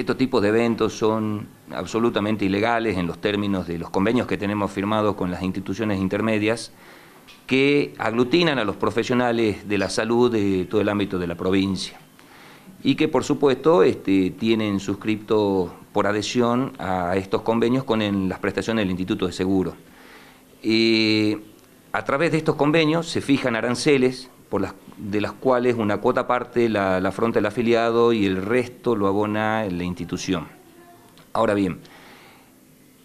Estos tipos de eventos son absolutamente ilegales en los términos de los convenios que tenemos firmados con las instituciones intermedias que aglutinan a los profesionales de la salud de todo el ámbito de la provincia y que por supuesto este, tienen suscripto por adhesión a estos convenios con las prestaciones del Instituto de Seguro. Eh, a través de estos convenios se fijan aranceles las, de las cuales una cuota parte la, afronta el afiliado y el resto lo abona la institución. Ahora bien,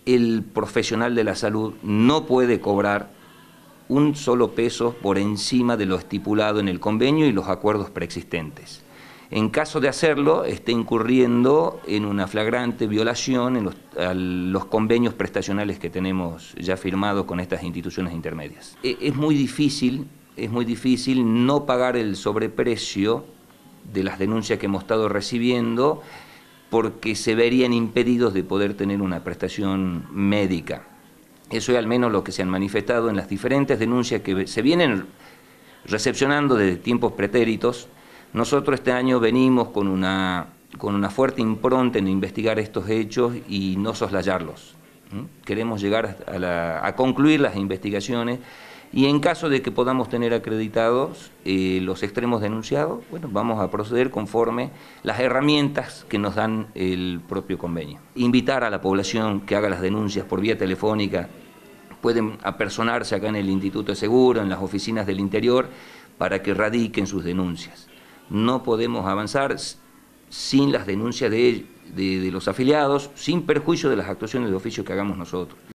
el profesional de la salud no puede cobrar un solo peso por encima de lo estipulado en el convenio y los acuerdos preexistentes. En caso de hacerlo, está incurriendo en una flagrante violación en los, a los convenios prestacionales que tenemos ya firmados con estas instituciones intermedias. E, es muy difícil es muy difícil no pagar el sobreprecio de las denuncias que hemos estado recibiendo porque se verían impedidos de poder tener una prestación médica. Eso es al menos lo que se han manifestado en las diferentes denuncias que se vienen recepcionando desde tiempos pretéritos. Nosotros este año venimos con una, con una fuerte impronta en investigar estos hechos y no soslayarlos. Queremos llegar a, a concluir las investigaciones y en caso de que podamos tener acreditados eh, los extremos denunciados, bueno, vamos a proceder conforme las herramientas que nos dan el propio convenio. Invitar a la población que haga las denuncias por vía telefónica, pueden apersonarse acá en el Instituto de Seguro, en las oficinas del interior, para que radiquen sus denuncias. No podemos avanzar sin las denuncias de los afiliados, sin perjuicio de las actuaciones de oficio que hagamos nosotros.